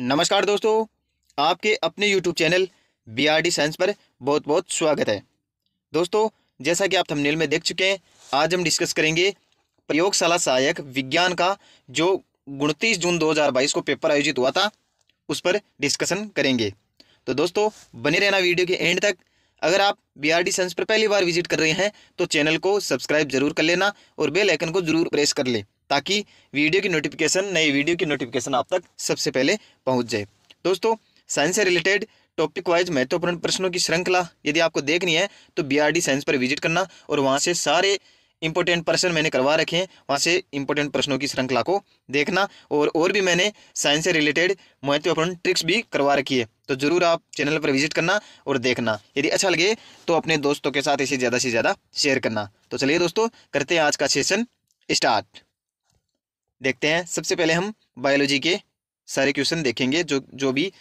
नमस्कार दोस्तों आपके अपने YouTube channel B R D science पर बहुत बहुत स्वागत है दोस्तों जैसा कि आप थंबनेल में देख चुके हैं आज हम डिस्कस करेंगे प्रयोगशाला सहायक विज्ञान का जो उनतीस जून 2022 को पेपर आयोजित हुआ था उस पर डिस्कशन करेंगे तो दोस्तों बने रहना वीडियो के एंड तक अगर आप बी आर डी साइंस पर पहली बार विजिट कर रहे हैं तो चैनल को सब्सक्राइब जरूर कर लेना और बेलाइकन को जरूर प्रेस कर लें ताकि वीडियो की नोटिफिकेशन नई वीडियो की नोटिफिकेशन आप तक सबसे पहले पहुँच जाए दोस्तों साइंस से रिलेटेड टॉपिक वाइज महत्वपूर्ण प्रश्नों की श्रृंखला यदि आपको देखनी है तो बीआरडी साइंस पर विजिट करना और वहाँ से सारे इंपॉर्टेंट प्रश्न मैंने करवा रखे हैं वहाँ से इंपॉर्टेंट प्रश्नों की श्रृंखला को देखना और और भी मैंने साइंस से रिलेटेड महत्वपूर्ण ट्रिक्स भी करवा रखी है तो ज़रूर आप चैनल पर विजिट करना और देखना यदि अच्छा लगे तो अपने दोस्तों के साथ इसे ज़्यादा से ज़्यादा शेयर करना तो चलिए दोस्तों करते हैं आज का सेशन स्टार्ट देखते हैं सबसे पहले हम बायोलॉजी के सारे क्वेश्चन देखेंगे जो जो भी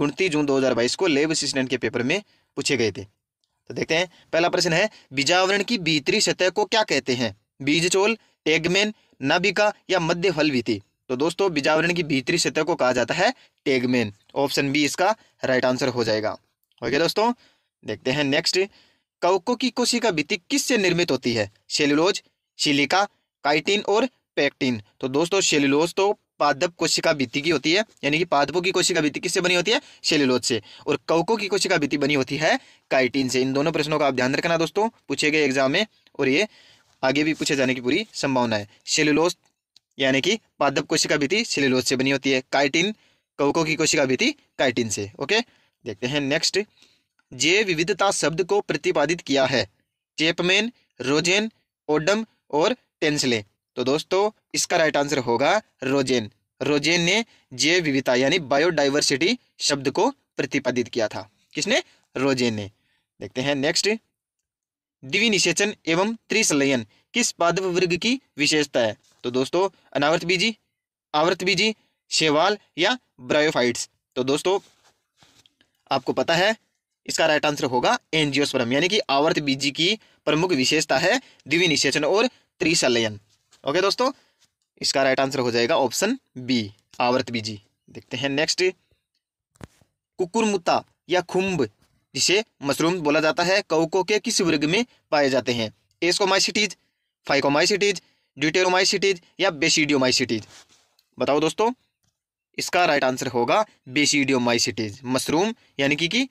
उनतीस जून 2022 को लेब असिस्टेंट के पेपर में पूछे गए थे तो देखते हैं पहला प्रश्न है बीजावरण की भीतरी सतह को क्या कहते हैं बीज चोल एगमेन नाभिका या मध्य फलवीति तो दोस्तों बीजावरण की भीतरी सतह को कहा जाता है टेगमेन ऑप्शन बी इसका राइट आंसर हो जाएगा ओके दोस्तों देखते हैं नेक्स्ट कवकों की कोशिका भित्ति किससे निर्मित होती है सेलुलोज सिलिका काइटिन और पैक्टिन तो दोस्तों सेल्यूलोज तो पादप कोशिका भित्ति की होती है यानी कि पादपों की कोशिका भित्ति किससे बनी होती है सेल्यूलोज से और कवकों की कोशिका भित्ति बनी होती है काइटिन से इन दोनों प्रश्नों का आप ध्यान रखना दोस्तों पूछे गए एग्जाम में और ये आगे भी पूछे जाने की पूरी संभावना है सेल्यूलोज यानी कि पादप कोशिका भित्ति सेल्यूलोज से बनी होती है काइटिन कवकों की कोशिका भित्ति काइटिन से ओके देखते हैं नेक्स्ट जे विविधता शब्द को प्रतिपादित किया है चेपमेन रोजेन ओडम और टेंसले तो दोस्तों इसका राइट आंसर होगा रोजेन रोजेन ने जैव विविधता यानी बायोडाइवर्सिटी शब्द को प्रतिपादित किया था किसने रोजेन ने देखते हैं नेक्स्ट निषेचन एवं त्रिसलयन किस पादप वर्ग की विशेषता है तो दोस्तों अनावर्त बीजी आवर्त बीजी शेवाल या ब्रायोफाइट्स तो दोस्तों आपको पता है इसका राइट आंसर होगा एनजियोस्पर्म यानी कि आवर्त बीजी की प्रमुख विशेषता है निषेचन और त्रिसलयन ओके दोस्तों इसका राइट आंसर हो जाएगा ऑप्शन बी आवर्त बीजी देखते हैं नेक्स्ट कुकुरमुता या खुम्ब जिसे मशरूम बोला जाता है कौको के किस वर्ग में पाए जाते हैं एस्कोमाइसिटीज फाइकोमाइसिटीज ड्यूटेरोमाइसिटीज या बेसिडियोमाइसिटीज बताओ दोस्तों इसका राइट आंसर होगा बेसिडियोमाइसिटीज मशरूम यानी कि, कि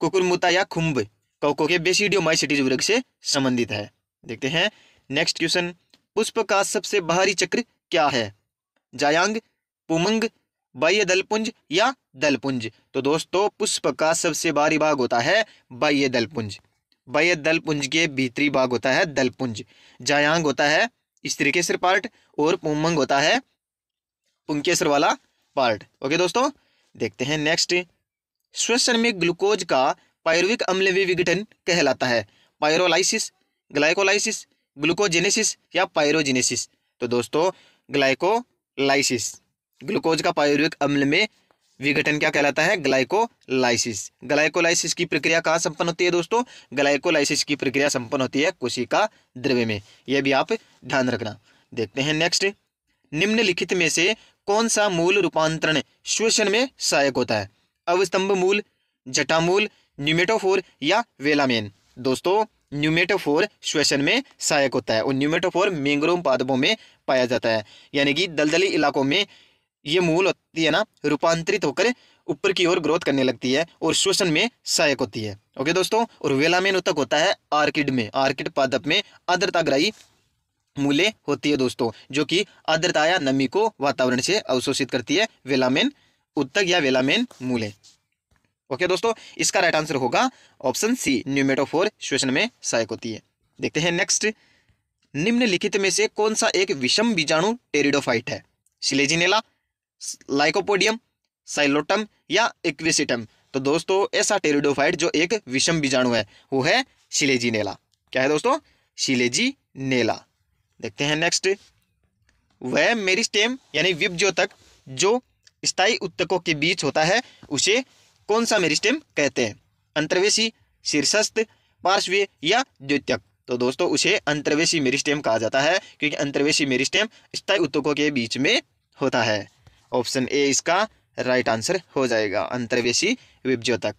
कुकुरमुता या खुम्ब कौको के बेसिडियोमाइसिटीज वर्ग से संबंधित है देखते हैं नेक्स्ट क्वेश्चन पुष्प का सबसे बाहरी चक्र क्या है जायांग पुमंग बाह्य दलपुंज या दलपुंज तो दोस्तों पुष्प का सबसे बाहरी भाग होता है बाह्य दलपुंज बाह्य दलपुंज के भीतरी भाग होता है दलपुंज जायांग होता है स्त्री के सिर पार्ट और पुमंग होता है पुंकेसर वाला पार्ट ओके दोस्तों देखते हैं नेक्स्ट श्वसन में ग्लूकोज का पायरुविक अम्ल विघटन कहलाता है पायरोलाइसिस ग्लाइकोलाइसिस ग्लूकोजेनेसिस या पायरोजेनेसिस तो दोस्तों ग्लाइकोलाइसिस ग्लूकोज का पायरुविक अम्ल में विघटन क्या कहलाता है ग्लाइकोलाइसिस ग्लाइकोलाइसिस की प्रक्रिया कहाँ संपन्न होती है दोस्तों ग्लाइकोलाइसिस की प्रक्रिया संपन्न होती है कोशिका द्रव्य में यह भी आप ध्यान रखना देखते हैं नेक्स्ट निम्नलिखित में से कौन सा मूल रूपांतरण श्वसन में सहायक होता है अवस्तंभ मूल जटामूल न्यूमेटोफोर या वेलामेन दोस्तों न्यूमेटोफोर श्वसन में सहायक होता है और न्यूमेटोफोर मैंग्रोव पादपों में पाया जाता है यानी कि दलदली इलाकों में ये मूल होती है ना रूपांतरित होकर ऊपर की ओर ग्रोथ करने लगती है और श्वसन में सहायक होती है ओके दोस्तों और वेलामेन उत्तक होता है आर्किड में आर्किड पादप में आर्द्रताग्राही मूल्य होती है दोस्तों जो कि आर्द्रता या नमी को वातावरण से अवशोषित करती है वेलामेन उत्तक या वेलामेन मूल्य ओके दोस्तों इसका राइट आंसर होगा ऑप्शन सी न्यूमेटोफोर श्वसन में सहायक होती है देखते हैं नेक्स्ट निम्नलिखित में से कौन सा एक विषम बीजाणु टेरिडोफाइट है सिलेजिनेला लाइकोपोडियम साइलोटम या इक्विसिटम तो दोस्तों ऐसा टेरिडोफाइट जो एक विषम बीजाणु है वो है सिलेजिनेला क्या है दोस्तों सिलेजी नेला देखते हैं नेक्स्ट वह मेरिस्टेम यानी विपजो तक जो स्थायी उत्तकों के बीच होता है उसे कौन सा मेरिस्टेम कहते हैं अंतर्वेशी शीर्षस्थ पार्श्वीय या द्वितीयक तो दोस्तों उसे अंतर्वेशी मेरिस्टेम कहा जाता है क्योंकि अंतर्वेशी मेरिस्टेम स्थायी उत्तकों के बीच में होता है ऑप्शन ए इसका राइट आंसर हो जाएगा अंतर्वेशी विभज्योतक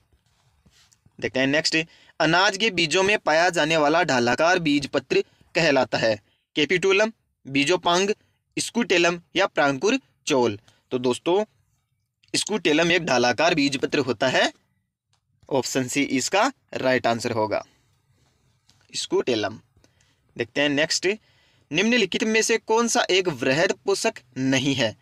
देखते हैं नेक्स्ट अनाज के बीजों में पाया जाने वाला ढालाकार बीज पत्र कहलाता है केपिटुलम बीजोपांग स्कूटेलम या प्रांकुर चोल तो दोस्तों स्कूटेलम एक ढालाकार बीजपत्र होता है ऑप्शन सी इसका राइट आंसर होगा स्कूटेलम देखते हैं नेक्स्ट निम्नलिखित में से कौन सा एक वृहद पोषक नहीं है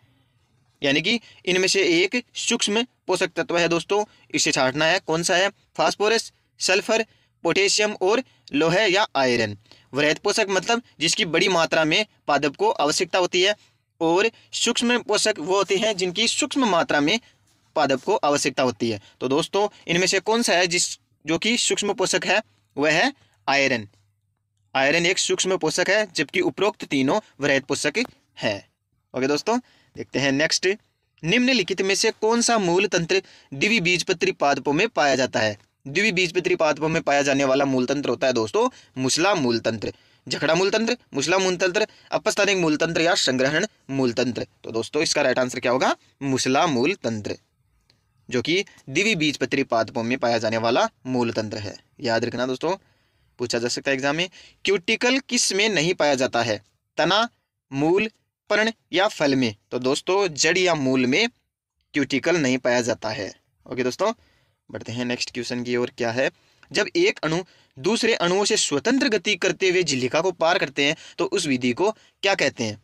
यानी कि इनमें से एक सूक्ष्म पोषक तत्व है दोस्तों इसे छाटना है कौन सा है फास्फोरस सल्फर पोटेशियम और लोहे या आयरन वृहद पोषक मतलब जिसकी बड़ी मात्रा में पादप को आवश्यकता होती है और सूक्ष्म पोषक वो होते हैं जिनकी सूक्ष्म मात्रा में पादप को आवश्यकता होती है तो दोस्तों इनमें से कौन सा है जिस जो कि सूक्ष्म पोषक है वह है आयरन आयरन एक सूक्ष्म पोषक है जबकि उपरोक्त तीनों वृहत पोषक है ओके दोस्तों देखते हैं नेक्स्ट निम्नलिखित में से कौन सा मूल तंत्र द्विबीजपत्री पादपों में पाया जाता है द्विबीजपत्री पादपों में पाया जाने वाला मूलतंत्र होता है दोस्तों मुसला मूलतंत्र झगड़ा मूलतंत्र मुसला मूलतंत्र अपस्थानिक मूलतंत्र या संग्रहण मूलतंत्र तो दोस्तों इसका राइट आंसर क्या होगा मुसला मूलतंत्र जो कि दिव्य बीज पत्री पादपों में पाया जाने वाला मूलतंत्र है याद रखना दोस्तों पूछा जा सकता है एग्जाम में क्यूटिकल किस में नहीं पाया जाता है तना मूल पर्ण या फल में तो दोस्तों जड़ या मूल में क्यूटिकल नहीं पाया जाता है ओके दोस्तों बढ़ते हैं नेक्स्ट क्वेश्चन की ओर क्या है जब एक अणु दूसरे अणुओं से स्वतंत्र गति करते हुए झिल्लिका को पार करते हैं तो उस विधि को क्या कहते हैं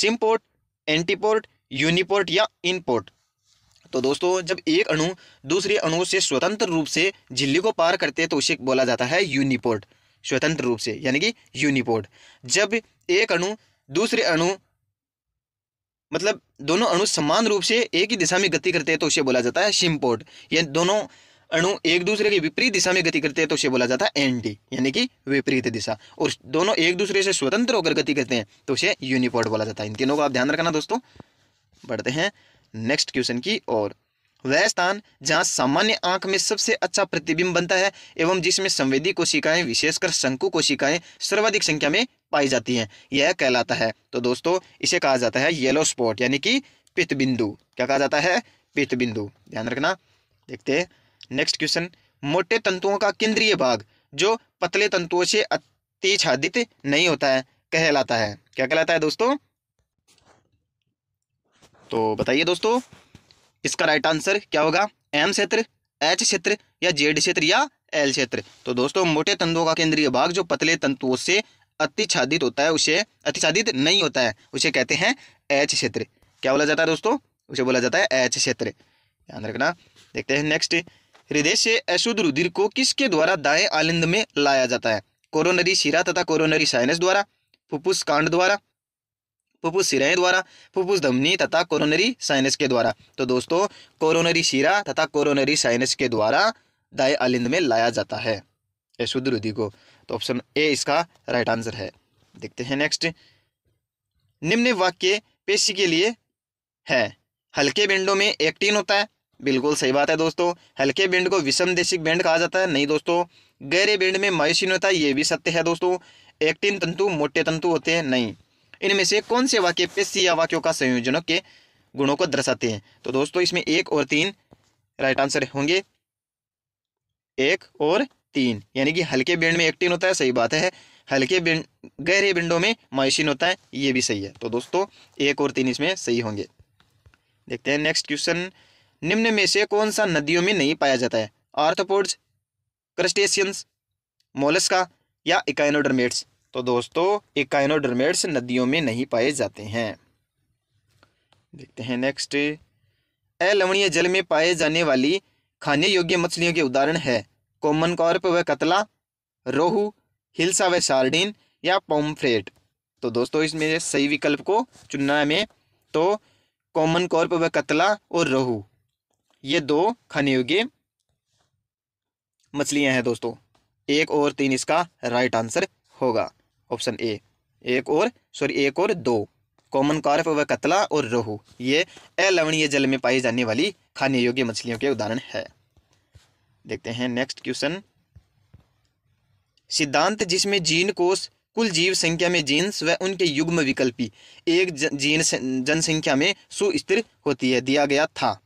सिमपोर्ट एंटीपोर्ट यूनिपोर्ट या इनपोर्ट तो दोस्तों जब एक अणु दूसरे अणु से स्वतंत्र रूप से झिल्ली को पार करते हैं तो उसे बोला जाता है यूनिपोर्ट स्वतंत्र रूप से यानी कि यूनिपोर्ट जब एक अणु दूसरे अणु मतलब दोनों अणु समान रूप से एक ही दिशा में गति करते हैं तो उसे बोला जाता है शिमपोर्ट ये दोनों अणु एक दूसरे की विपरीत दिशा में गति करते हैं तो उसे बोला जाता है एंटी यानी कि विपरीत दिशा और दोनों एक दूसरे से स्वतंत्र होकर गति करते हैं तो उसे यूनिपोर्ट बोला जाता है इन तीनों को आप ध्यान रखना दोस्तों बढ़ते हैं नेक्स्ट क्वेश्चन की और वह स्थान जहाँ सामान्य आंख में सबसे अच्छा प्रतिबिंब बनता है एवं जिसमें संवेदी कोशिकाएं विशेषकर शंकु कोशिकाएं सर्वाधिक संख्या में पाई जाती हैं यह कहलाता है तो दोस्तों इसे कहा जाता है येलो स्पॉट यानी कि पित्त बिंदु क्या कहा जाता है पित्त बिंदु ध्यान रखना देखते हैं नेक्स्ट क्वेश्चन मोटे तंतुओं का केंद्रीय भाग जो पतले तंतुओं से अतिछादित नहीं होता है कहलाता है क्या कहलाता है दोस्तों तो बताइए दोस्तों इसका राइट आंसर क्या होगा एम क्षेत्र एच क्षेत्र या जेड क्षेत्र या एल क्षेत्र तो दोस्तों मोटे तंतुओं का केंद्रीय भाग जो पतले तंतुओं से अतिछादित होता है उसे अतिछादित नहीं होता है उसे कहते हैं एच क्षेत्र क्या बोला जाता है दोस्तों उसे बोला जाता है एच क्षेत्र ध्यान रखना देखते हैं नेक्स्ट हृदय से अशुद्ध रुधिर को किसके द्वारा दाएं आलिंद में लाया जाता है कोरोनरी शिरा तथा कोरोनरी साइनस द्वारा फुफ्फुस कांड द्वारा फुफ्फुस सिराए द्वारा फुफ्फुस धमनी तथा कोरोनरी साइनस के द्वारा तो दोस्तों कोरोनरी शिरा तथा कोरोनरी साइनस के द्वारा दाएं आलिंद में लाया जाता है अशुद्ध रुधि को तो ऑप्शन ए इसका राइट आंसर है देखते हैं नेक्स्ट निम्न वाक्य पेशी के लिए है हल्के बिंडों में एक्टिन होता है बिल्कुल सही बात है दोस्तों हल्के बैंड को विषम देशिक बैंड कहा जाता है नहीं दोस्तों गहरे बैंड में मायूसिन होता है ये भी सत्य है दोस्तों एक्टिन तंतु मोटे तंतु होते हैं नहीं इनमें से कौन से वाक्य पेशी या वाक्यों का संयोजनों के गुणों को दर्शाते हैं तो दोस्तों इसमें एक और तीन राइट आंसर होंगे एक और तीन यानी कि हल्के बैंड में एक्टिन होता है सही बात है हल्के बैंड गहरे बैंडों में मायूसिन होता है ये भी सही है तो दोस्तों एक और तीन इसमें सही होंगे देखते हैं नेक्स्ट क्वेश्चन निम्न में से कौन सा नदियों में नहीं पाया जाता है आर्थपोर्ड्स क्रस्टेशियंस मोलस्का या इकाइनोडर्मेट्स तो दोस्तों इकाइनोडर्मेट्स नदियों में नहीं पाए जाते हैं देखते हैं नेक्स्ट अलवणीय जल में पाए जाने वाली खाने योग्य मछलियों के उदाहरण है कॉमन कॉर्प व कतला रोहू हिल्सा व सार्डिन या पोमफ्रेट तो दोस्तों इसमें सही विकल्प को चुनना है में तो कॉमन कॉर्प व कतला और रोहू ये दो खनियुगी मछलियां हैं दोस्तों एक और तीन इसका राइट आंसर होगा ऑप्शन ए एक और सॉरी एक और दो कॉमन कार्फ व कतला और रोहू ये अलवणीय जल में पाई जाने वाली खाने योग्य मछलियों के उदाहरण है देखते हैं नेक्स्ट क्वेश्चन सिद्धांत जिसमें जीन कोष कुल जीव संख्या में जीन्स व उनके युग्म विकल्पी एक जीन जनसंख्या में सुस्थिर होती है दिया गया था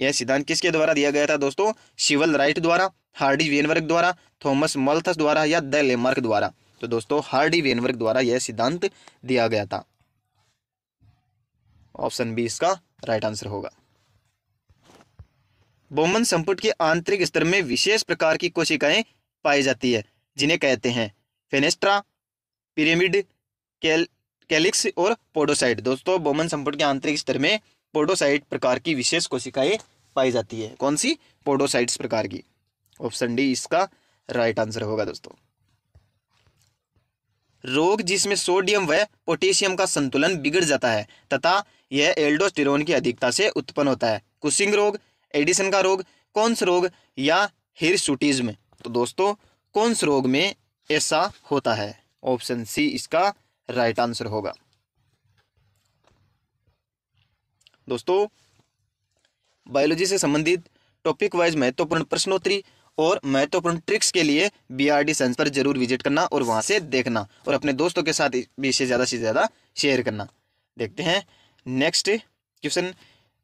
यह सिद्धांत किसके द्वारा दिया गया था दोस्तों शिवल राइट द्वारा हार्डी वेनवर्ग द्वारा थॉमस मल्थस द्वारा या द लेमार्क द्वारा तो दोस्तों हार्डी वेनवर्ग द्वारा यह सिद्धांत दिया गया था ऑप्शन बी इसका राइट आंसर होगा बोमन संपुट के आंतरिक स्तर में विशेष प्रकार की कोशिकाएं पाई जाती है जिन्हें कहते हैं फेनेस्ट्रा पिरामिड कैल कैलिक्स और पोडोसाइट दोस्तों बोमन संपुट के आंतरिक स्तर में पोडोसाइट प्रकार की विशेष कोशिकाएं पाई जाती है कौन सी पोडोसाइट्स प्रकार की ऑप्शन डी इसका राइट आंसर होगा दोस्तों रोग जिसमें सोडियम व पोटेशियम का संतुलन बिगड़ जाता है तथा यह एल्डोस्टेरोन की अधिकता से उत्पन्न होता है कुशिंग रोग एडिसन का रोग कौन सा रोग या हिरसुटिज्म तो दोस्तों कौन से रोग में ऐसा होता है ऑप्शन सी इसका राइट आंसर होगा दोस्तों बायोलॉजी से संबंधित टॉपिक वाइज महत्वपूर्ण प्रश्नोत्तरी और महत्वपूर्ण ट्रिक्स के लिए बी आर डी पर जरूर विजिट करना और वहां से देखना और अपने दोस्तों के साथ भी इसे ज़्यादा से ज़्यादा शेयर करना देखते हैं नेक्स्ट क्वेश्चन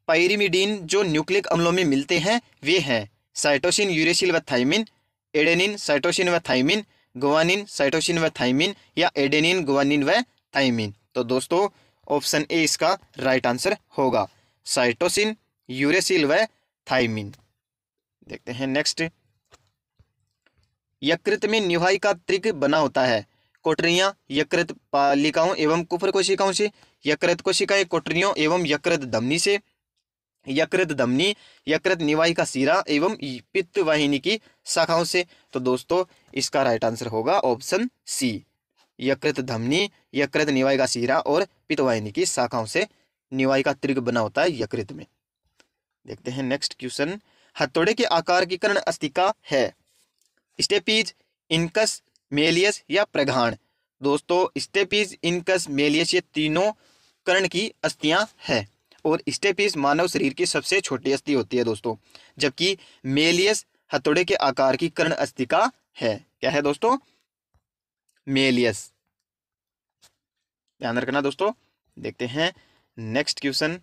पायरिमिडीन जो न्यूक्लिक अम्लों में मिलते हैं वे हैं साइटोसिन यूरेसिल व थाइमिन एडेनिन साइटोसिन व थाइमिन गोवानिन साइटोसिन व थाइमिन या एडेनिन गोवानिन व थाइमिन तो दोस्तों ऑप्शन ए इसका राइट आंसर होगा साइटोसिन यूरेसिल व थाइमिन देखते हैं नेक्स्ट यकृत में निवाई का त्रिक बना होता है कोटरियां यकृत पालिकाओं एवं कुफर कोशिकाओं से यकृत कोशिकाएं कोटरियों एवं यकृत दमनी से यकृत दमनी यकृत निवाही का सिरा एवं पित्त वाहिनी की शाखाओं से तो दोस्तों इसका राइट आंसर होगा ऑप्शन सी यकृत धमनी यकृत निवाई का सीरा और पित्तवाहिनी की शाखाओं से निवाई का त्रिग बना होता है यकृत में देखते हैं नेक्स्ट क्वेश्चन हथौड़े के आकार की कर्ण अस्थिका है स्टेपीज इनकस मेलियस या प्रघाण दोस्तों स्टेपीज इनकस मेलियस ये तीनों कर्ण की अस्थियां हैं और स्टेपीज मानव शरीर की सबसे छोटी अस्थि होती है दोस्तों जबकि मेलियस हथौड़े के आकार की कर्ण अस्थिका है क्या है दोस्तों मेलियस ध्यान रखना दोस्तों देखते हैं नेक्स्ट क्वेश्चन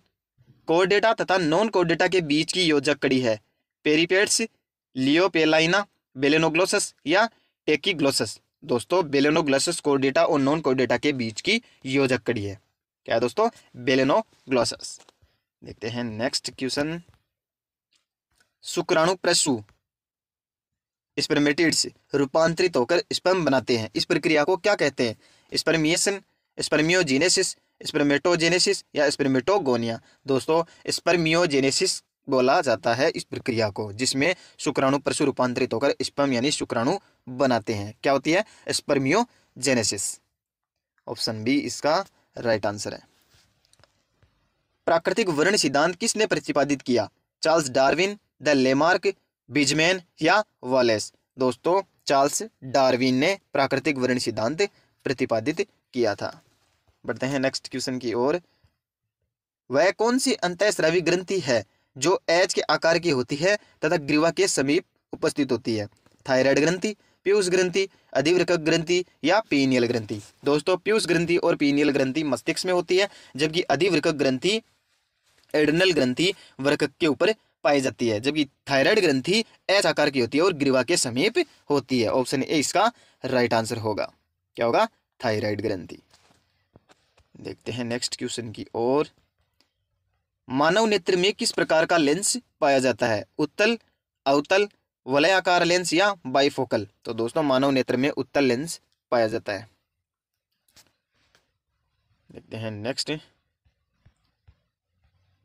कोडेटा तथा नॉन कोडेटा के बीच की योजक कड़ी है पेरीपेड्स लियोपेलाइना बेलेनोग्लोसस या टेकीग्लोसस दोस्तों बेलेनोग्लोसस कोडेटा और नॉन कोडेटा के बीच की योजक कड़ी है क्या दोस्तों बेलेनोग्लोसस देखते हैं नेक्स्ट क्वेश्चन शुक्राणु प्रसु स्पर्मेटिड्स रूपांतरित होकर स्पर्म बनाते हैं इस प्रक्रिया को क्या कहते हैं स्पर्मिएशन स्पर्मियोजेनेसिस स्पर्मेटोजेनेसिस या स्पर्मेटोगोनिया दोस्तों स्पर्मियोजेनेसिस बोला जाता है इस प्रक्रिया को जिसमें शुक्राणु पशु रूपांतरित होकर स्पर्म यानी शुक्राणु बनाते हैं क्या होती है स्पर्मियोजेनेसिस ऑप्शन बी इसका राइट आंसर है प्राकृतिक वर्ण सिद्धांत किसने प्रतिपादित किया Charles Darwin de Lamarck Weismann या वॉलेस दोस्तों चार्ल्स डार्विन ने प्राकृतिक वर्ण सिद्धांत प्रतिपादित किया था बढ़ते हैं नेक्स्ट क्वेश्चन की ओर वह कौन सी अंत अंतःस्रावी ग्रंथि है जो एच के आकार की होती है तथा ग्रीवा के समीप उपस्थित होती है थायराइड ग्रंथि पीयूष ग्रंथि अधिवृकक ग्रंथि या पीनियल ग्रंथि दोस्तों पीयूष ग्रंथि और पीनियल ग्रंथि मस्तिष्क में होती है जबकि अधिवृकक ग्रंथि एडनल ग्रंथि वर्क के ऊपर पाई जाती है जबकि थायराइड ग्रंथि एच आकार की होती है और ग्रीवा के समीप होती है ऑप्शन ए इसका राइट आंसर होगा क्या होगा थायराइड ग्रंथि देखते हैं नेक्स्ट क्वेश्चन की ओर मानव नेत्र में किस प्रकार का लेंस पाया जाता है उत्तल अवतल वलयाकार लेंस या बाइफोकल तो दोस्तों मानव नेत्र में उत्तल लेंस पाया जाता है देखते हैं नेक्स्ट है।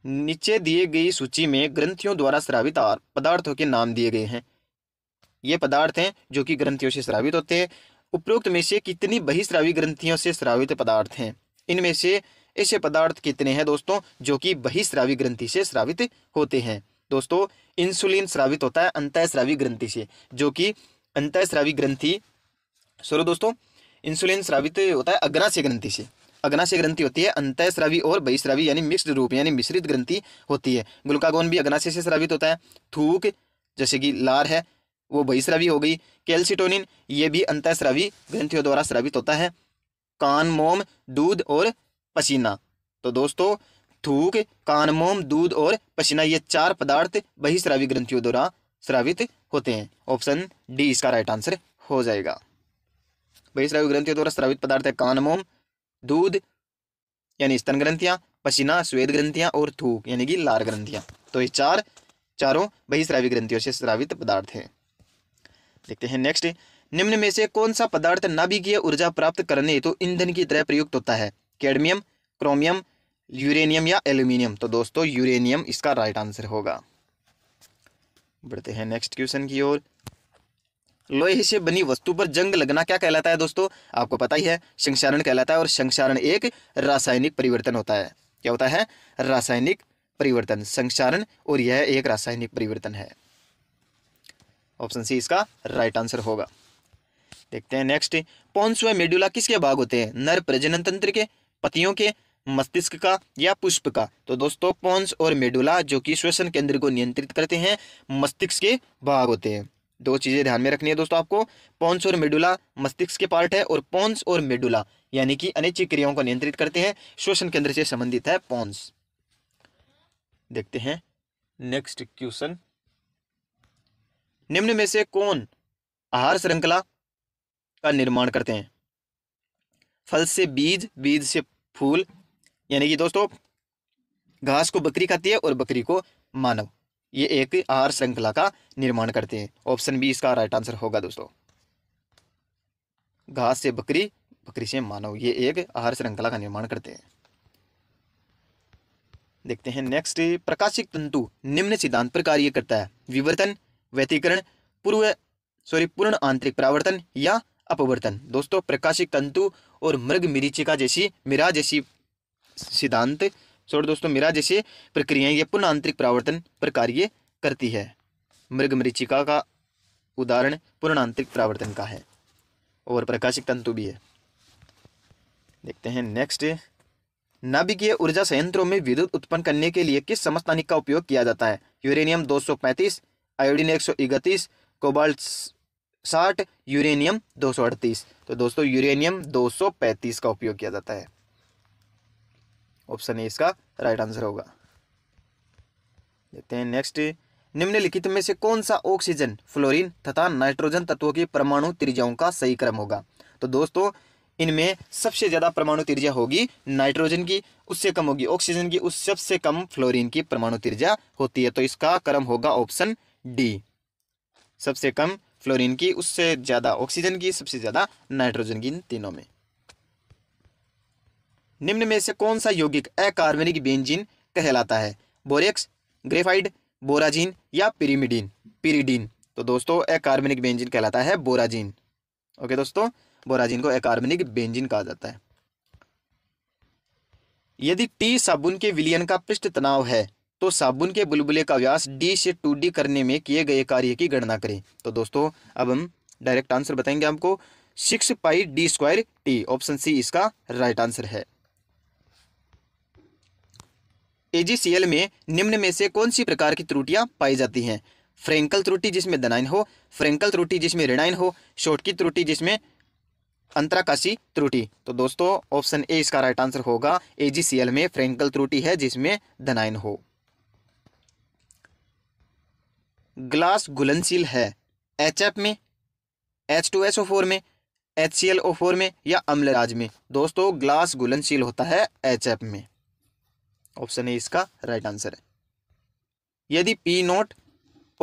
नीचे दिए गई सूची में ग्रंथियों द्वारा स्रावित पदार्थों के नाम दिए गए हैं ये पदार्थ हैं जो कि ग्रंथियों से स्रावित होते हैं उपरोक्त में से कितनी बहिस्रावी ग्रंथियों से स्रावित पदार्थ हैं इनमें से ऐसे पदार्थ कितने हैं दोस्तों जो कि बहिस्रावी ग्रंथि से स्रावित होते हैं दोस्तों इंसुलिन स्रावित होता है अंतःस्रावी ग्रंथि से जो कि अंतःस्रावी ग्रंथि सॉरी दोस्तों इंसुलिन स्रावित होता है अग्रास्य ग्रंथि से अग्नाशय ग्रंथि होती है अंत श्रावी और बहिश्रावी यानी मिक्स्ड रूप यानी मिश्रित ग्रंथि होती है ग्लूकागोन भी अग्नाशय से श्रावित होता है थूक जैसे कि लार है वो बहिश्रावी हो गई कैल्सिटोनिन ये भी अंत श्रावी ग्रंथियों द्वारा श्रावित होता है कान मोम दूध और पसीना तो दोस्तों थूक कान मोम दूध और पसीना ये चार पदार्थ बहिश्रावी ग्रंथियों द्वारा श्रावित होते हैं ऑप्शन डी इसका राइट आंसर हो जाएगा बहिश्रावी ग्रंथियों द्वारा श्रावित पदार्थ है कान मोम दूध यानी स्तन ग्रंथियां पसीना स्वेद ग्रंथियां और थूक यानी कि लार ग्रंथियां तो ये चार चारों बहिश्रावी ग्रंथियों से स्रावित पदार्थ है देखते हैं नेक्स्ट निम्न में से कौन सा पदार्थ नाभिकीय ऊर्जा प्राप्त करने तो ईंधन की तरह प्रयुक्त होता है कैडमियम क्रोमियम यूरेनियम या एल्यूमिनियम तो दोस्तों यूरेनियम इसका राइट आंसर होगा बढ़ते हैं नेक्स्ट क्वेश्चन की ओर लोहे से बनी वस्तु पर जंग लगना क्या कहलाता है दोस्तों आपको पता ही है संक्षारण कहलाता है और संक्षारण एक रासायनिक परिवर्तन होता है क्या होता है रासायनिक परिवर्तन संक्षारण और यह एक रासायनिक परिवर्तन है ऑप्शन सी इसका राइट आंसर होगा देखते हैं नेक्स्ट पौनसुए मेडुला किसके भाग होते हैं नर प्रजनन तंत्र के पतियों के मस्तिष्क का या पुष्प का तो दोस्तों पौंस और मेडुला जो कि श्वसन केंद्र को नियंत्रित करते हैं मस्तिष्क के भाग होते हैं दो चीज़ें ध्यान में रखनी है दोस्तों आपको पॉन्स और मेडुला मस्तिष्क के पार्ट है और पॉन्स और मेडुला यानी कि अनिच्छी क्रियाओं को नियंत्रित करते हैं श्वसन केंद्र से संबंधित है पॉन्स देखते हैं नेक्स्ट क्वेश्चन निम्न में से कौन आहार श्रृंखला का निर्माण करते हैं फल से बीज बीज से फूल यानी कि दोस्तों घास को बकरी खाती है और बकरी को मानव ये एक आर श्रृंखला का निर्माण करते हैं ऑप्शन बी इसका राइट आंसर होगा दोस्तों घास से बकरी बकरी से मानव ये एक आहार श्रृंखला का निर्माण करते हैं देखते हैं नेक्स्ट प्रकाशिक तंतु निम्न सिद्धांत पर कार्य करता है विवर्तन व्यतीकरण पूर्व सॉरी पूर्ण आंतरिक परावर्तन या अपवर्तन दोस्तों प्रकाशिक तंतु और मृग मिरीचिका जैसी मिरा जैसी सिद्धांत छोड़ दोस्तों मिराज जैसे प्रक्रियाएं ये पुनः आंतरिक परावर्तन पर कार्य करती है मृग मृचिका का उदाहरण पुनः आंतरिक परावर्तन का है और प्रकाशिक तंतु भी है देखते हैं नेक्स्ट नाभिकीय ऊर्जा संयंत्रों में विद्युत उत्पन्न करने के लिए किस समस्तानिक का उपयोग किया जाता है यूरेनियम 235, आयोडीन 131, कोबाल्ट साठ यूरेनियम 238 तो दोस्तों यूरेनियम 235 का उपयोग किया जाता है ऑप्शन ए इसका राइट आंसर होगा देखते हैं नेक्स्ट निम्नलिखित में से कौन सा ऑक्सीजन फ्लोरीन तथा नाइट्रोजन तत्वों की परमाणु त्रिज्याओं का सही क्रम होगा तो दोस्तों इनमें सबसे ज़्यादा परमाणु त्रिज्या होगी नाइट्रोजन की उससे कम होगी ऑक्सीजन की उस सबसे कम फ्लोरीन की परमाणु त्रिज्या होती है तो इसका क्रम होगा ऑप्शन डी सबसे कम फ्लोरीन की उससे ज़्यादा ऑक्सीजन की सबसे ज़्यादा नाइट्रोजन की इन तीनों में निम्न में से कौन सा यौगिक अकार्बनिक बेंजीन कहलाता है बोरेक्स ग्रेफाइड बोराजीन या पिरीमिडीन पिरीडीन तो दोस्तों अकार्बनिक बेंजिन कहलाता है बोराजीन ओके दोस्तों बोराजीन को अकार्बनिक बेंजिन कहा जाता है यदि टी साबुन के विलियन का पृष्ठ तनाव है तो साबुन के बुलबुले का व्यास डी से टू डी करने में किए गए कार्य की गणना करें तो दोस्तों अब हम डायरेक्ट आंसर बताएंगे आपको six pi D square T option C इसका राइट आंसर है एजीसीएल में निम्न में से कौन सी प्रकार की त्रुटियां पाई जाती हैं फ्रेंकल त्रुटि जिसमें दनाइन हो फ्रेंकल त्रुटि जिसमें रिनाइन हो की त्रुटि जिसमें अंतराकाशी त्रुटि तो दोस्तों ऑप्शन ए इसका राइट आंसर होगा एजीसीएल में फ्रेंकल त्रुटि है जिसमें दनाइन हो ग्लास गुलनशील है एच एफ में H two S O four में H C L O four में या अम्लराज में दोस्तों ग्लास घुलनशील होता है एच एफ में ऑप्शन ए इसका राइट आंसर है यदि पी नोट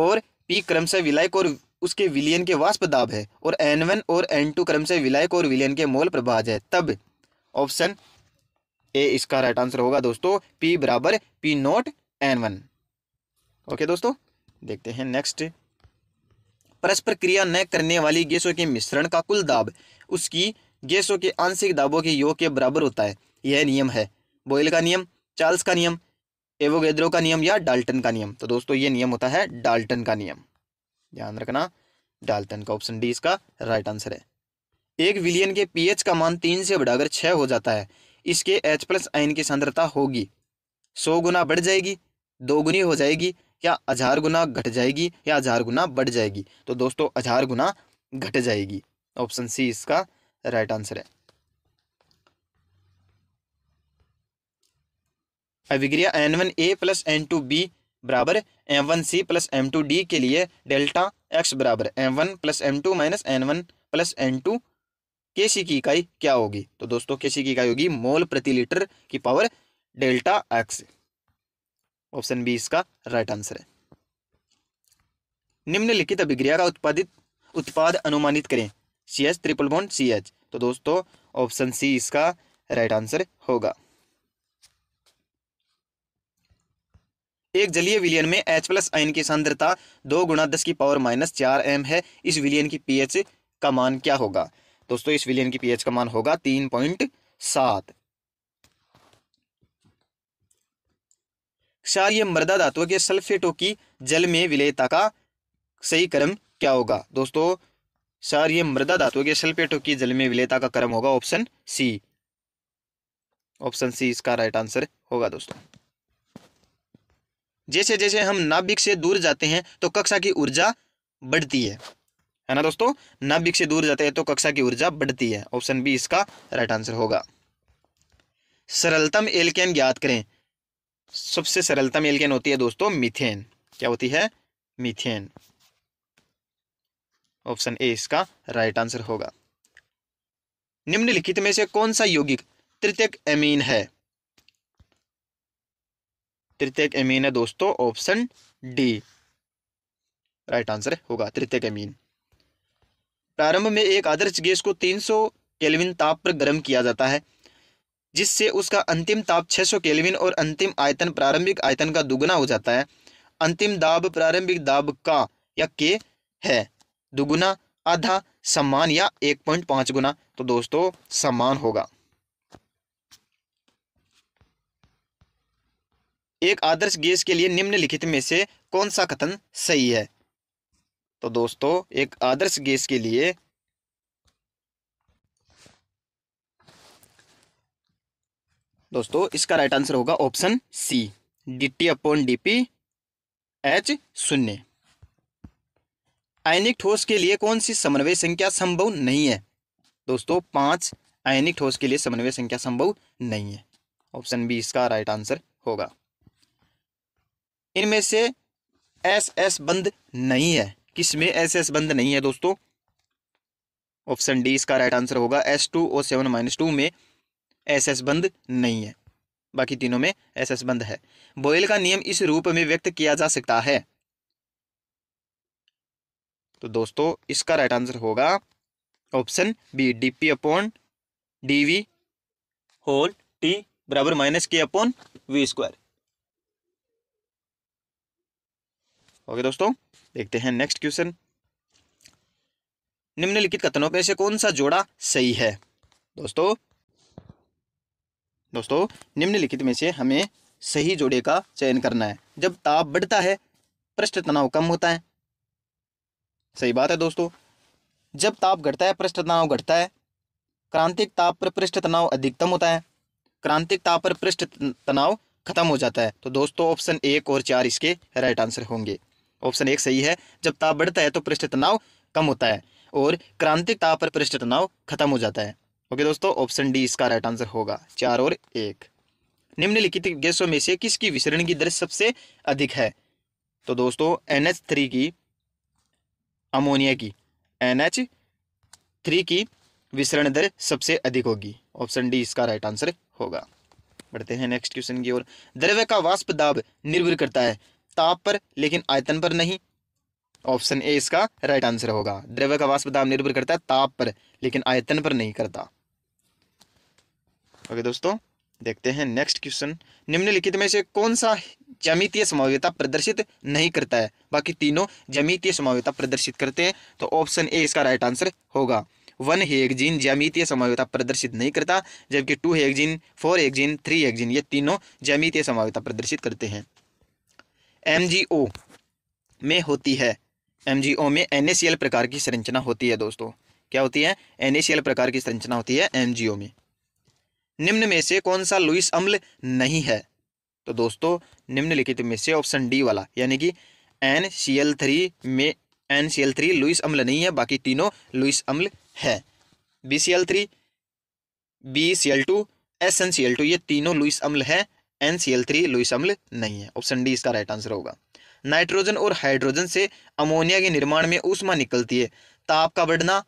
और पी क्रम से विलायक और उसके विलियन के वाष्प दाब है और एन वन और एन टू क्रम से विलायक और विलियन के मोल प्रभाज है तब ऑप्शन ए इसका राइट आंसर होगा दोस्तों पी बराबर P naught N one okay दोस्तों देखते हैं नेक्स्ट परस्पर क्रिया न करने वाली गैसों के मिश्रण का कुल दाब उसकी गैसों के आंशिक दाबों के योग के बराबर होता है यह नियम है बोयल का नियम चार्ल्स का नियम एवोगेद्रो का नियम या डाल्टन का नियम तो दोस्तों ये नियम होता है डाल्टन का नियम ध्यान रखना डाल्टन का ऑप्शन डी इसका राइट आंसर है एक विलियन के पीएच का मान तीन से बढ़ाकर छह हो जाता है इसके एच प्लस आइन की सांद्रता होगी सौ गुना बढ़ जाएगी दोगुनी हो जाएगी या हजार गुना घट जाएगी या हजार गुना बढ़ जाएगी तो दोस्तों हजार गुना घट जाएगी ऑप्शन सी इसका राइट आंसर है अभिक्रिया N one A plus N two B बराबर M one C plus M two D के लिए डेल्टा एक्स बराबर M one plus M two minus N one plus N two के C की इकाई क्या होगी तो दोस्तों के सी की इकाई होगी मोल प्रति लीटर की power delta X option B इसका राइट आंसर है निम्नलिखित अभिक्रिया का उत्पादित उत्पाद अनुमानित करें C H triple bond C H तो दोस्तों ऑप्शन सी इसका राइट आंसर होगा एक जलीय विलियन में एच प्लस आयन की सांद्रता दो गुणा दस की पावर माइनस चार एम है इस विलियन की पीएच का मान क्या होगा दोस्तों इस विलियन की पीएच का मान होगा तीन पॉइंट सात क्षारीय मृदा धातुओं के सल्फेटों की जल में विलेयता का सही क्रम क्या होगा दोस्तों क्षारीय मृदा धातुओं के सल्फेटों की जल में विलेयता का क्रम होगा ऑप्शन सी ऑप्शन सी इसका राइट आंसर होगा दोस्तों जैसे जैसे हम नाभिक से दूर जाते हैं तो कक्षा की ऊर्जा बढ़ती है है ना दोस्तों नाभिक से दूर जाते हैं तो कक्षा की ऊर्जा बढ़ती है ऑप्शन बी इसका राइट आंसर होगा सरलतम एल्केन ज्ञात करें सबसे सरलतम एल्केन होती है दोस्तों मिथेन क्या होती है मिथेन ऑप्शन ए इसका राइट आंसर होगा निम्नलिखित में से कौन सा यौगिक तृतीयक एमीन है तृतीयक अमीन है दोस्तों ऑप्शन डी राइट आंसर होगा तृतीयक अमीन प्रारंभ में एक आदर्श गैस को 300 केल्विन ताप पर गर्म किया जाता है जिससे उसका अंतिम ताप 600 केल्विन और अंतिम आयतन प्रारंभिक आयतन का दुगना हो जाता है अंतिम दाब प्रारंभिक दाब का या के है दुगुना आधा समान या 1.5 गुना तो दोस्तों समान होगा एक आदर्श गैस के लिए निम्नलिखित में से कौन सा कथन सही है तो दोस्तों एक आदर्श गैस के लिए दोस्तों इसका राइट आंसर होगा option C D T upon D P H शून्य आयनिक ठोस के लिए कौन सी समन्वय संख्या संभव नहीं है दोस्तों पांच आयनिक ठोस के लिए समन्वय संख्या संभव नहीं है ऑप्शन बी इसका राइट आंसर होगा इनमें से एस एस बंद नहीं है किसमें एस एस बंद नहीं है दोस्तों ऑप्शन डी इसका राइट आंसर होगा S two O seven minus two में एस एस बंद नहीं है बाकी तीनों में एस एस बंद है बोयल का नियम इस रूप में व्यक्त किया जा सकता है तो दोस्तों इसका राइट आंसर होगा option B D P upon D V whole T बराबर minus K upon V square okay दोस्तों देखते हैं नेक्स्ट क्वेश्चन निम्नलिखित कथनों में से कौन सा जोड़ा सही है दोस्तों दोस्तों निम्नलिखित में से हमें सही जोड़े का चयन करना है जब ताप बढ़ता है पृष्ठ तनाव कम होता है सही बात है दोस्तों जब ताप घटता है पृष्ठ तनाव घटता है क्रांतिक ताप पर पृष्ठ तनाव अधिकतम होता है क्रांतिक ताप पर पृष्ठ तनाव खत्म हो जाता है तो दोस्तों ऑप्शन एक और चार इसके राइट आंसर होंगे ऑप्शन एक सही है जब ताप बढ़ता है तो पृष्ठ तनाव कम होता है और क्रांतिक ताप पर पृष्ठ तनाव खत्म हो जाता है ओके दोस्तों ऑप्शन डी इसका राइट आंसर होगा चार और एक निम्नलिखित गैसों में से किसकी विसरण की दर सबसे अधिक है तो दोस्तों एन थ्री की अमोनिया की एन एच थ्री की विसरण दर सबसे अधिक होगी ऑप्शन डी इसका राइट आंसर होगा बढ़ते हैं नेक्स्ट क्वेश्चन की ओर द्रव्य का वाष्प दाब निर्भर करता है ताप पर लेकिन आयतन पर नहीं ऑप्शन ए इसका राइट आंसर होगा द्रव्य का वाष्प दाब निर्भर करता है ताप पर लेकिन आयतन पर नहीं करता ओके दोस्तों देखते हैं नेक्स्ट क्वेश्चन निम्नलिखित में से कौन सा जमितीय समाव्यता प्रदर्शित नहीं करता है बाकी तीनों जमितीय समाव्यता प्रदर्शित करते हैं तो ऑप्शन ए इसका राइट आंसर होगा वन हेक्जीन जमितीय समाव्यता प्रदर्शित नहीं करता जबकि two hexene four hexene three hexene ये तीनों जमितीय समाव्यता प्रदर्शित करते हैं एमजीओ में होती है एम में एन प्रकार की संरचना होती है दोस्तों क्या होती है एनएसीएल प्रकार की संरचना होती है एम में निम्न में से कौन सा लुइस अम्ल नहीं है तो दोस्तों निम्नलिखित में से ऑप्शन डी वाला यानी कि एन सी एल थ्री में N C L three Lewis अम्ल नहीं है बाकी तीनों लुइस अम्ल है B C L three B C L two S N C L two ये तीनों लुइस अम्ल है N C L three Lewis अम्ल नहीं है ऑप्शन डी इसका राइट आंसर होगा नाइट्रोजन और हाइड्रोजन से अमोनिया के निर्माण में ऊष्मा निकलती है ताप का बढ़ना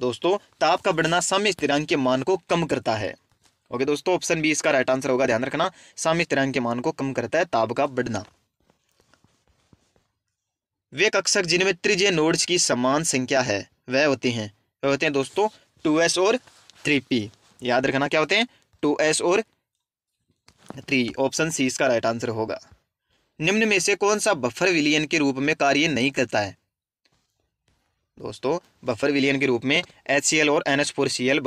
दोस्तों ताप का बढ़ना समय स्थिरांक के मान को कम करता है ओके दोस्तों ऑप्शन बी इसका राइट आंसर होगा ध्यान रखना समय स्थिरांक के मान को कम करता है ताप का बढ़ना वे कक्षक जिनमें त्रिजय नोड्स की समान संख्या है वह होते हैं वह होते हैं दोस्तों टू और थ्री याद रखना क्या होते हैं टू एस और थ्री ऑप्शन सी इसका राइट आंसर होगा निम्न में से कौन सा बफर विलियन के रूप में कार्य नहीं करता है दोस्तों बफर विलियन के रूप में एच और एन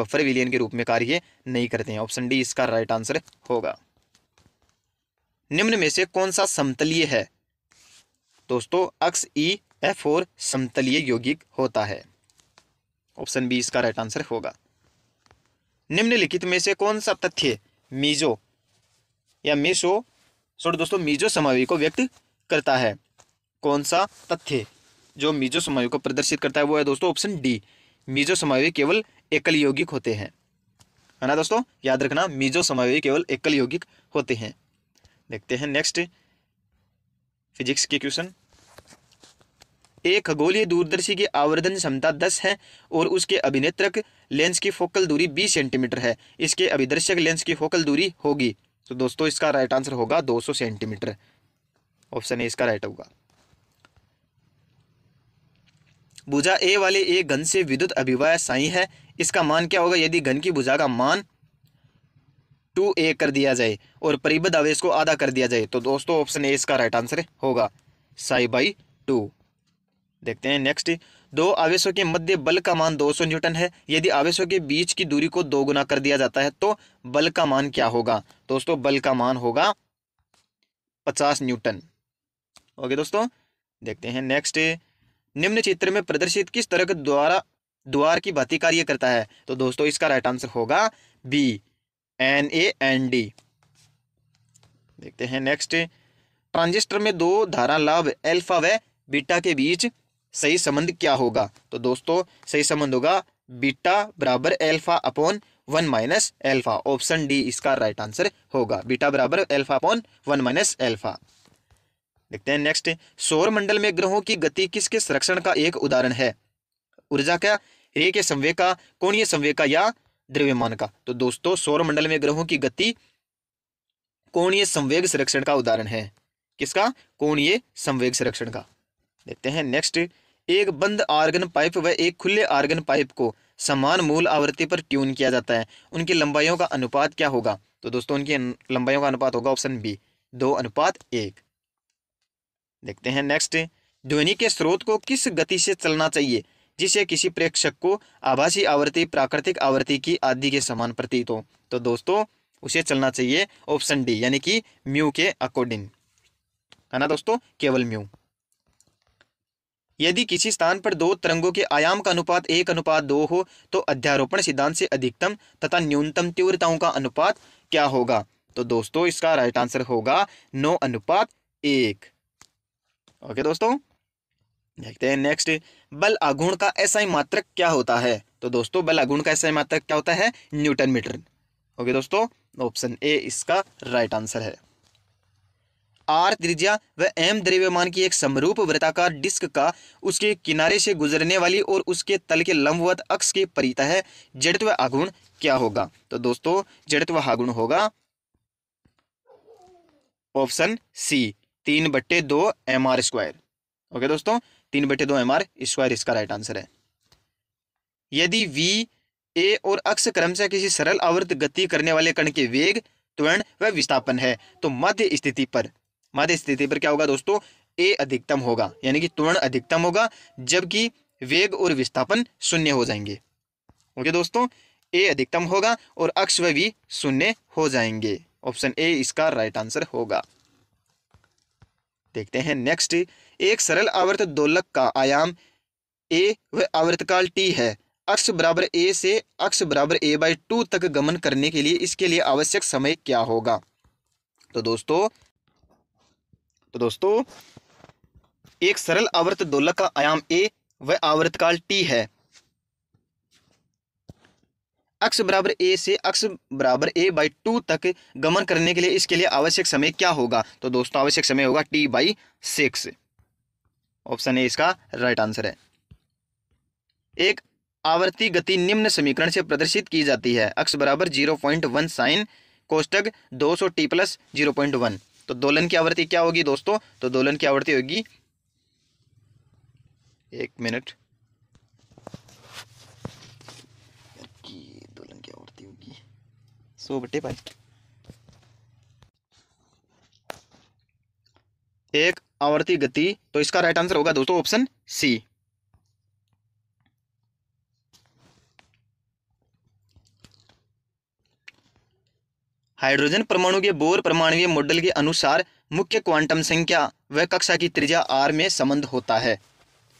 बफर विलियन के रूप में कार्य नहीं करते हैं ऑप्शन डी इसका राइट आंसर होगा निम्न में से कौन सा समतलीय है दोस्तों अक्स ई e, एफ और समतलीय यौगिक होता है ऑप्शन बी इसका राइट आंसर होगा निम्नलिखित में से कौन सा तथ्य मीजो या मीसो सॉरी दोस्तों मीजो समावी को व्यक्त करता है कौन सा तथ्य जो मीजो समावी को प्रदर्शित करता है वो है दोस्तों ऑप्शन डी मीजो समावी केवल एकल यौगिक होते हैं है ना दोस्तों याद रखना मीजो समावी केवल एकल यौगिक होते हैं देखते हैं नेक्स्ट फिजिक्स के क्वेश्चन एक खगोलीय दूरदर्शी की आवर्धन क्षमता दस है और उसके अभिनेत्रक लेंस की फोकल दूरी बीस सेंटीमीटर है इसके अभिदर्शक लेंस की फोकल दूरी होगी तो दोस्तों इसका राइट आंसर होगा दो सौ सेंटीमीटर ऑप्शन ए इसका राइट होगा भुजा ए वाले एक घन से विद्युत अभिवाह साई है इसका मान क्या होगा यदि घन की भुजा का मान टू ए कर दिया जाए और परिबद्ध आवेश को आधा कर दिया जाए तो दोस्तों ऑप्शन ए इसका राइट आंसर होगा साई बाई टू देखते हैं नेक्स्ट दो आवेशों के मध्य बल का मान 200 न्यूटन है यदि आवेशों के बीच की दूरी को दो गुना कर दिया जाता है तो बल का मान क्या होगा दोस्तों बल का मान होगा पचास न्यूटन ओके दोस्तों देखते हैं नेक्स्ट निम्न चित्र में प्रदर्शित किस तरह द्वारा द्वार की भांति कार्य करता है तो दोस्तों इसका राइट आंसर होगा B N A N D देखते हैं नेक्स्ट ट्रांजिस्टर में दो धारा लाभ एल्फा व बीटा के बीच सही संबंध क्या होगा तो दोस्तों सही संबंध होगा बीटा बराबर alpha upon one minus alpha option D इसका राइट आंसर होगा बीटा बराबर alpha upon one minus alpha देखते हैं नेक्स्ट सौर मंडल में ग्रहों की गति किसके संरक्षण का एक उदाहरण है ऊर्जा का रे के संवे का कोणीय संवे का या द्रव्यमान का तो दोस्तों सौर मंडल में ग्रहों की गति कोणीय संवेग संरक्षण का उदाहरण है किसका कोणीय संवेग संरक्षण का देखते हैं नेक्स्ट एक बंद आर्गन पाइप व एक खुले आर्गन पाइप को समान मूल आवृत्ति पर ट्यून किया जाता है उनकी लंबाइयों का अनुपात क्या होगा तो दोस्तों उनकी लंबाइयों का अनुपात होगा ऑप्शन बी दो अनुपात एक देखते हैं नेक्स्ट ध्वनि के स्रोत को किस गति से चलना चाहिए जिसे किसी प्रेक्षक को आभासी आवृत्ति प्राकृतिक आवृत्ति की आदि के समान प्रतीत हो तो दोस्तों उसे चलना चाहिए ऑप्शन डी यानी कि म्यू के अकॉर्डिंग है ना दोस्तों केवल म्यू यदि किसी स्थान पर दो तरंगों के आयाम का अनुपात एक अनुपात दो हो तो अध्यारोपण सिद्धांत से अधिकतम तथा न्यूनतम तीव्रताओं का अनुपात क्या होगा तो दोस्तों इसका राइट आंसर होगा नौ अनुपात एक ओके दोस्तों देखते हैं नेक्स्ट बल आगुण का ऐसा ही मात्रक क्या होता है तो दोस्तों बल आगुण का ऐसा ही मात्रक क्या होता है न्यूटन मीटर ओके दोस्तों ऑप्शन ए इसका राइट आंसर है आर त्रिज्या व एम द्रव्यमान की एक समरूप वृत्ताकार डिस्क का उसके किनारे से गुजरने वाली और उसके तल के लंबवत अक्ष के परिता है जड़त्व आगुण क्या होगा तो दोस्तों जड़त्व आगुण होगा ऑप्शन सी तीन बट्टे दो एम आर स्क्वायर ओके दोस्तों तीन बट्टे दो एम आर स्क्वायर इसका राइट आंसर है यदि वी ए और अक्ष क्रमशः किसी सरल आवृत गति करने वाले कण के वेग त्वरण व विस्थापन है तो मध्य स्थिति पर मध्य स्थिति पर क्या होगा दोस्तों ए अधिकतम होगा यानी कि त्वरण अधिकतम होगा जबकि वेग और विस्थापन शून्य हो जाएंगे ओके दोस्तों ए अधिकतम होगा और अक्ष व भी शून्य हो जाएंगे ऑप्शन ए इसका राइट आंसर होगा देखते हैं नेक्स्ट एक सरल आवर्त दोलक का आयाम ए व आवर्तकाल टी है अक्ष बराबर ए से अक्ष बराबर ए बाई टू तक गमन करने के लिए इसके लिए आवश्यक समय क्या होगा तो दोस्तों तो दोस्तों एक सरल आवर्त दोलक का आयाम ए व आवर्तकाल टी है अक्ष बराबर ए से अक्ष बराबर ए बाई टू तक गमन करने के लिए इसके लिए आवश्यक समय क्या होगा तो दोस्तों आवश्यक समय होगा T by six option A इसका राइट आंसर है एक आवर्ती गति निम्न समीकरण से प्रदर्शित की जाती है अक्ष बराबर जीरो पॉइंट वन साइन कोष्टक दो सौ T plus zero point one तो दोलन की आवृत्ति क्या होगी दोस्तों तो दोलन की आवृत्ति होगी एक मिनट दोलन की आवृत्ति होगी सो बटे भाई एक आवर्ती गति तो इसका राइट आंसर होगा दोस्तों ऑप्शन सी हाइड्रोजन परमाणु के बोर परमाणुीय मॉडल के अनुसार मुख्य क्वांटम संख्या व कक्षा की त्रिज्या आर में संबंध होता है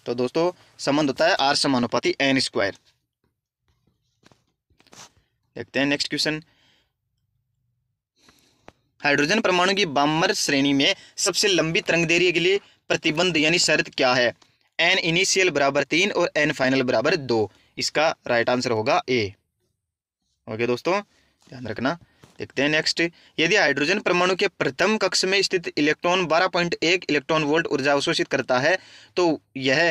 तो दोस्तों संबंध होता है आर समानुपाती एन स्क्वायर देखते हैं नेक्स्ट क्वेश्चन हाइड्रोजन परमाणु की बामर श्रेणी में सबसे लंबी तरंग देरी के लिए प्रतिबंध यानी शर्त क्या है एन इनिशियल बराबर तीन और एन फाइनल बराबर दो इसका राइट आंसर होगा ए ओके दोस्तों ध्यान रखना देखते हैं नेक्स्ट यदि हाइड्रोजन परमाणु के प्रथम कक्ष में स्थित इलेक्ट्रॉन 12.1 इलेक्ट्रॉन वोल्ट ऊर्जा अवशोषित करता है तो यह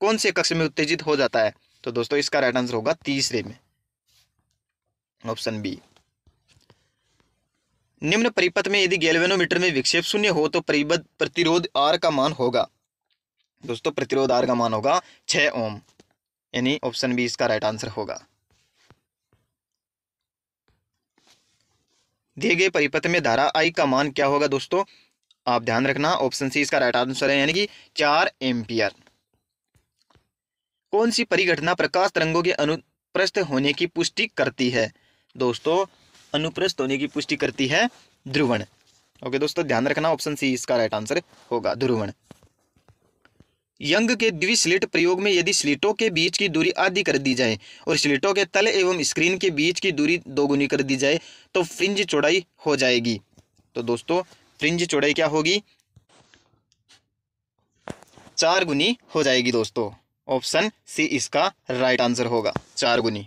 कौन से कक्ष में उत्तेजित हो जाता है तो दोस्तों इसका राइट आंसर होगा तीसरे में ऑप्शन बी निम्न परिपथ में यदि गैल्वेनोमीटर में विक्षेप शून्य हो तो परिपथ प्रतिरोध आर का मान होगा दोस्तों प्रतिरोध आर का मान होगा छः ओम यानी ऑप्शन बी इसका राइट आंसर होगा दिए गए परिपथ में धारा आई का मान क्या होगा दोस्तों आप ध्यान रखना ऑप्शन सी इसका राइट आंसर है यानी कि चार एम्पियर कौन सी परिघटना प्रकाश तरंगों के अनुप्रस्थ होने की पुष्टि करती है दोस्तों अनुप्रस्थ होने की पुष्टि करती है ध्रुवण ओके दोस्तों ध्यान रखना ऑप्शन सी इसका राइट आंसर होगा ध्रुवण यंग के द्विस्लिट प्रयोग में यदि स्लिटों के बीच की दूरी आधी कर दी जाए और स्लिटों के तल एवं स्क्रीन के बीच की दूरी दोगुनी कर दी जाए तो फ्रिंज चौड़ाई हो जाएगी तो दोस्तों फ्रिंज चौड़ाई क्या होगी चार गुनी हो जाएगी दोस्तों ऑप्शन सी इसका राइट आंसर होगा चार गुनी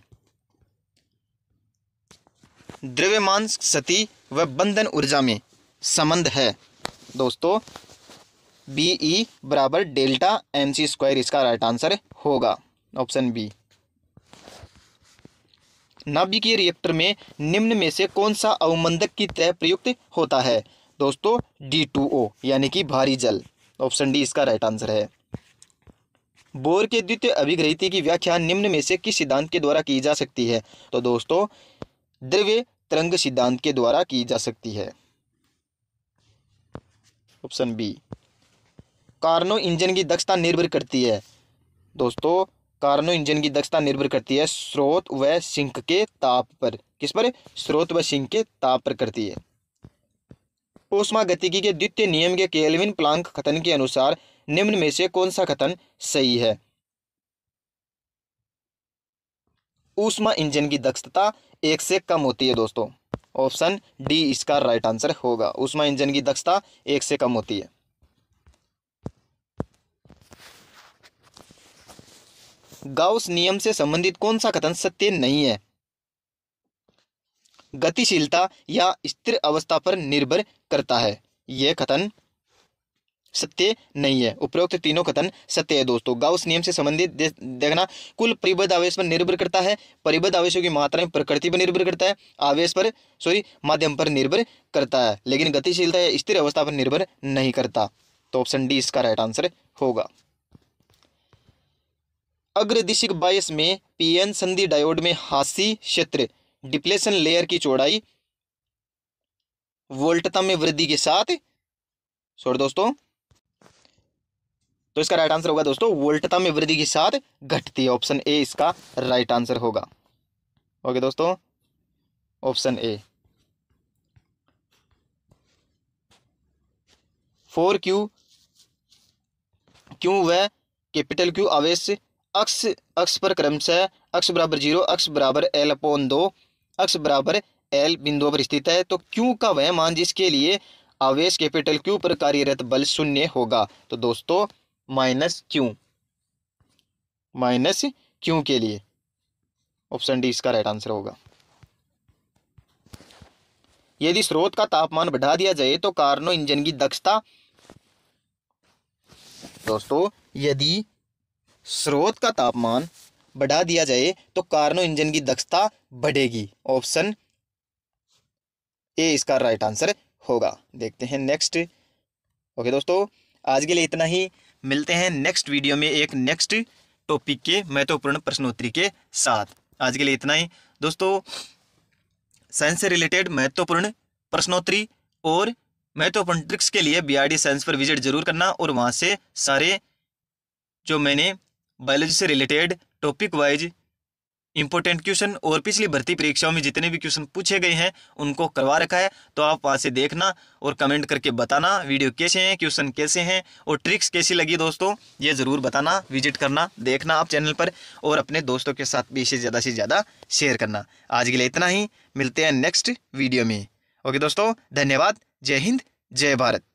द्रव्यमान सती व बंधन ऊर्जा में संबंध है दोस्तों बी ई बराबर डेल्टा एम सी स्क्वायर इसका राइट आंसर होगा ऑप्शन बी नाभिकीय रिएक्टर में निम्न में से कौन सा अवमंदक की तय प्रयुक्त होता है दोस्तों डी टू ओ यानी कि भारी जल ऑप्शन डी इसका राइट आंसर है बोर के द्वितीय अभिग्रहित की व्याख्या निम्न में से किस सिद्धांत के द्वारा की जा सकती है तो दोस्तों द्रव्य तरंग सिद्धांत के द्वारा की जा सकती है ऑप्शन बी कार्नो इंजन की दक्षता निर्भर करती है दोस्तों कार्नो इंजन की दक्षता निर्भर करती है स्रोत व सिंक के ताप पर किस पर स्रोत व सिंक के ताप पर करती है ऊष्मा गतिकी के द्वितीय नियम के केल्विन प्लांक कथन के अनुसार निम्न में से कौन सा कथन सही है ऊष्मा इंजन की दक्षता एक से कम होती है दोस्तों ऑप्शन डी इसका राइट आंसर होगा ऊष्मा इंजन की दक्षता एक से कम होती है गाउस नियम से संबंधित कौन सा कथन सत्य नहीं है गतिशीलता या स्थिर अवस्था पर निर्भर करता है यह कथन सत्य नहीं है उपरोक्त तीनों कथन सत्य है दोस्तों गाउस नियम से संबंधित दे, देखना कुल परिबद्ध आवेश पर निर्भर करता है परिबद्ध आवेशों की मात्रा में प्रकृति पर निर्भर करता है आवेश पर सॉरी माध्यम पर निर्भर करता है लेकिन गतिशीलता या स्थिर अवस्था पर निर्भर नहीं करता तो ऑप्शन डी इसका राइट आंसर होगा अग्रदिशिक बायस में पीएन संधि डायोड में हासी क्षेत्र डिप्लेशन लेयर की चौड़ाई वोल्टता में वृद्धि के साथ सॉरी दोस्तों तो इसका राइट आंसर होगा दोस्तों वोल्टता में वृद्धि के साथ घटती है ऑप्शन ए इसका राइट आंसर होगा ओके दोस्तों option A four Q Q व कैपिटल क्यू आवेश अक्ष अक्ष पर क्रमशः अक्स बराबर जीरो अक्स बराबर एल अपोन दो अक्ष बराबर एल बिंदु पर स्थित है तो क्यू का वह मान जिसके लिए आवेश कैपिटल क्यू पर कार्यरत बल शून्य होगा तो दोस्तों माइनस क्यू माइनस क्यू के लिए ऑप्शन डी इसका राइट आंसर होगा यदि स्रोत का तापमान बढ़ा दिया जाए तो कार्नो इंजन की दक्षता दोस्तों यदि स्रोत का तापमान बढ़ा दिया जाए तो कार्नो इंजन की दक्षता बढ़ेगी ऑप्शन ए इसका राइट आंसर होगा देखते हैं नेक्स्ट ओके दोस्तों आज के लिए इतना ही मिलते हैं नेक्स्ट वीडियो में एक नेक्स्ट टॉपिक के महत्वपूर्ण प्रश्नोत्तरी के साथ आज के लिए इतना ही दोस्तों साइंस से रिलेटेड महत्वपूर्ण प्रश्नोत्तरी और महत्वपूर्ण ट्रिक्स के लिए डी साइंस पर विजिट जरूर करना और वहाँ से सारे जो मैंने बायोलॉजी से related topic wise important question और पिछली भर्ती परीक्षाओं में जितने भी क्वेश्चन पूछे गए हैं उनको करवा रखा है तो आप वहाँ से देखना और कमेंट करके बताना वीडियो कैसे हैं क्वेश्चन कैसे हैं और ट्रिक्स कैसी लगी दोस्तों ये ज़रूर बताना विजिट करना देखना आप चैनल पर और अपने दोस्तों के साथ भी इसे ज़्यादा से ज़्यादा शेयर करना आज के लिए इतना ही मिलते हैं नेक्स्ट वीडियो में ओके दोस्तों धन्यवाद जय हिंद जय भारत